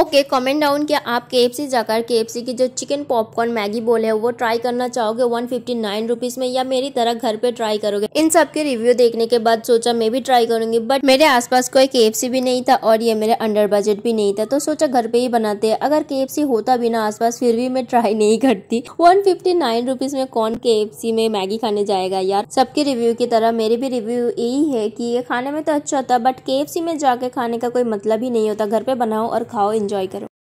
okay comment down किया आप के एफ सी जाकर के एफ सी की जो चिकन पॉपकॉर्न मैगी बोल है वो ट्राई करना चाहोगे वन फिफ्टी नाइन रुपीज़ में या मेरी तरह घर पे ट्राई करोगे इन सब के रिव्यू देखने के बाद सोचा मैं भी ट्राई करूंगी बट मेरे आसपास कोई के एफ सी भी नहीं था और ये मेरे अंडर बजट भी नहीं था तो सोचा घर पे ही बनाते हैं अगर के एफ सी होता भी ना आसपास फिर भी मैं ट्राई नहीं करती वन फिफ्टी नाइन में कौन के एफ सी में मैगी खाने जाएगा यार सबके रिव्यू की तरह मेरे भी रिव्यू यही है की ये खाने में तो अच्छा होता बट के एफ सी में जाके खाने का कोई मतलब ही नहीं होता घर पे बनाओ और खाओ इन्जॉय करो